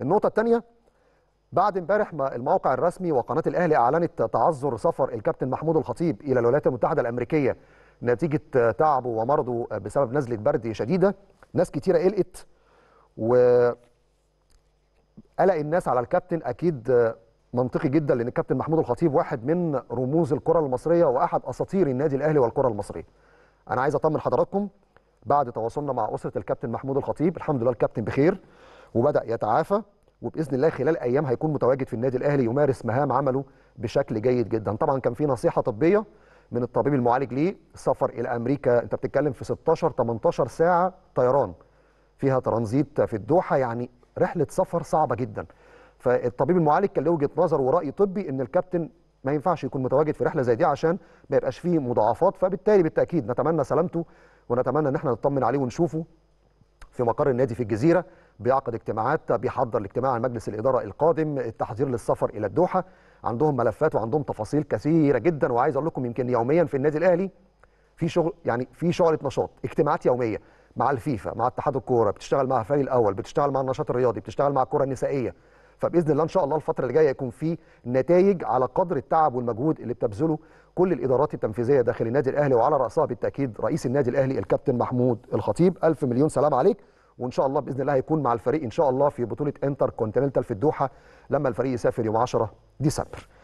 النقطه الثانيه بعد امبارح ما الموقع الرسمي وقناه الاهلي اعلنت تعذر سفر الكابتن محمود الخطيب الى الولايات المتحده الامريكيه نتيجه تعبه ومرضه بسبب نزله برد شديده ناس كتيره قلقت و قلق الناس على الكابتن اكيد منطقي جدا لان الكابتن محمود الخطيب واحد من رموز الكره المصريه واحد اساطير النادي الاهلي والكره المصريه. انا عايز اطمن حضراتكم بعد تواصلنا مع اسره الكابتن محمود الخطيب الحمد لله الكابتن بخير وبدا يتعافى وباذن الله خلال ايام هيكون متواجد في النادي الاهلي يمارس مهام عمله بشكل جيد جدا طبعا كان في نصيحه طبيه من الطبيب المعالج ليه السفر الى امريكا انت بتتكلم في 16 18 ساعه طيران فيها ترانزيت في الدوحه يعني رحله سفر صعبه جدا فالطبيب المعالج كان له وجهه نظر وراي طبي ان الكابتن ما ينفعش يكون متواجد في رحله زي دي عشان ما يبقاش فيه مضاعفات فبالتالي بالتاكيد نتمنى سلامته ونتمنى ان احنا نطمن عليه ونشوفه في مقر النادي في الجزيره بيعقد اجتماعات بيحضر الاجتماع مجلس الاداره القادم التحضير للسفر الى الدوحه عندهم ملفات وعندهم تفاصيل كثيره جدا وعايز اقول لكم يمكن يوميا في النادي الاهلي في شغل يعني في شعله نشاط اجتماعات يوميه مع الفيفا مع اتحاد الكوره بتشتغل مع الفريق الاول بتشتغل مع النشاط الرياضي بتشتغل مع الكره النسائيه فباذن الله ان شاء الله الفتره اللي جايه يكون في نتائج على قدر التعب والمجهود اللي بتبذله كل الادارات التنفيذيه داخل النادي الاهلي وعلى راسها بالتاكيد رئيس النادي الاهلي الكابتن محمود الخطيب الف مليون سلام عليك وان شاء الله باذن الله هيكون مع الفريق ان شاء الله في بطوله انتر كونتيننتال في الدوحه لما الفريق يسافر يوم 10 ديسمبر